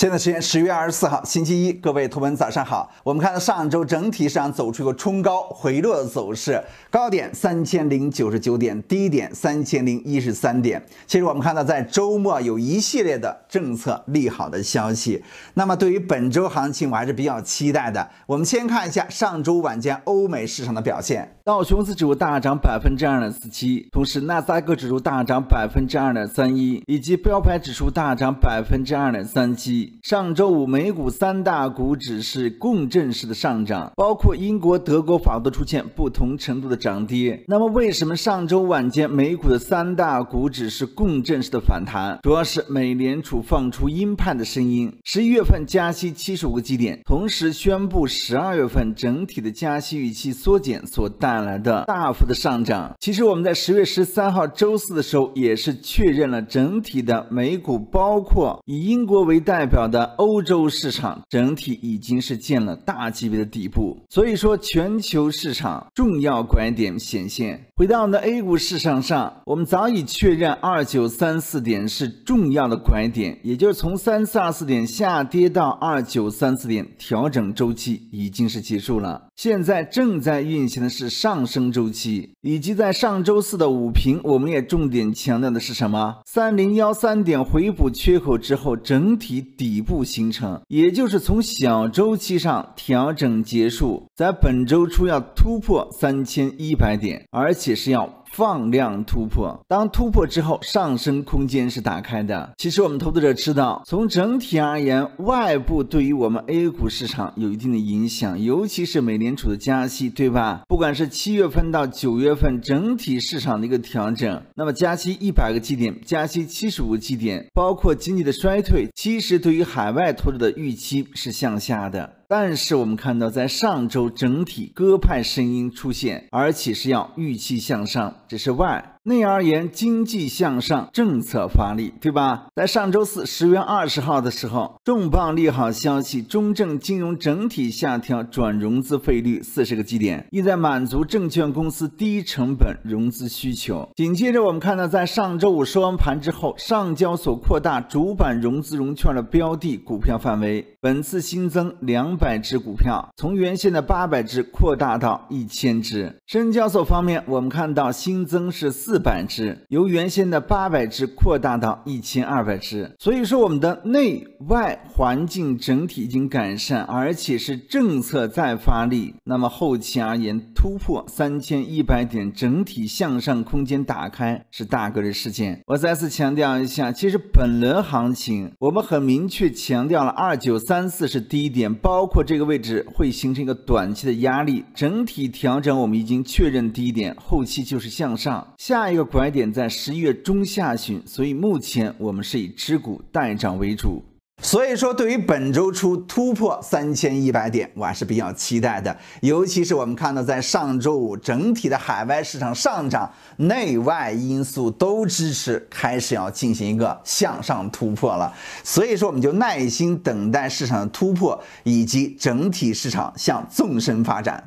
现在时间十月二十四号，星期一，各位朋文们早上好。我们看到上周整体市场走出一个冲高回落的走势，高点三千零九十九点，低点三千零一十三点。其实我们看到在周末有一系列的政策利好的消息，那么对于本周行情我还是比较期待的。我们先看一下上周晚间欧美市场的表现。道琼斯指数大涨百分之二点四七，同时纳斯达克指数大涨百分之二点三一，以及标普指数大涨百分之二点三七。上周五美股三大股指是共振式的上涨，包括英国、德国、法国出现不同程度的涨跌。那么，为什么上周晚间美股的三大股指是共振式的反弹？主要是美联储放出鹰派的声音，十一月份加息七十五个基点，同时宣布十二月份整体的加息预期缩减所带。来的大幅的上涨，其实我们在十月十三号周四的时候，也是确认了整体的美股，包括以英国为代表的欧洲市场，整体已经是见了大级别的底部。所以说，全球市场重要拐点显现。回到我们的 A 股市场上，我们早已确认二九三四点是重要的拐点，也就是从三四二四点下跌到二九三四点调整周期已经是结束了，现在正在运行的是上。上升周期，以及在上周四的午评，我们也重点强调的是什么？三零幺三点回补缺口之后，整体底部形成，也就是从小周期上调整结束，在本周初要突破三千一百点，而且是要。放量突破，当突破之后，上升空间是打开的。其实我们投资者知道，从整体而言，外部对于我们 A 股市场有一定的影响，尤其是美联储的加息，对吧？不管是七月份到九月份整体市场的一个调整，那么加息一百个基点，加息七十五基点，包括经济的衰退，其实对于海外投资者的预期是向下的。但是我们看到，在上周整体鸽派声音出现，而且是要预期向上，这是外内而言，经济向上，政策发力，对吧？在上周四十月二十号的时候，重磅利好消息，中证金融整体下调转融资费率四十个基点，意在满足证券公司低成本融资需求。紧接着，我们看到在上周五收完盘之后，上交所扩大主板融资融券的标的股票范围，本次新增两百只股票，从原先的八百只扩大到一千只。深交所方面，我们看到新增是四。四百只，由原先的八百只扩大到一千二百只，所以说我们的内外环境整体已经改善，而且是政策在发力。那么后期而言，突破三千一百点，整体向上空间打开是大概率事件。我再次强调一下，其实本轮行情我们很明确强调了二九三四是低点，包括这个位置会形成一个短期的压力，整体调整我们已经确认低点，后期就是向上下。下一个拐点在十一月中下旬，所以目前我们是以持股待涨为主。所以说，对于本周初突破三千一百点，我还是比较期待的。尤其是我们看到在上周五整体的海外市场上涨，内外因素都支持，开始要进行一个向上突破了。所以说，我们就耐心等待市场的突破，以及整体市场向纵深发展。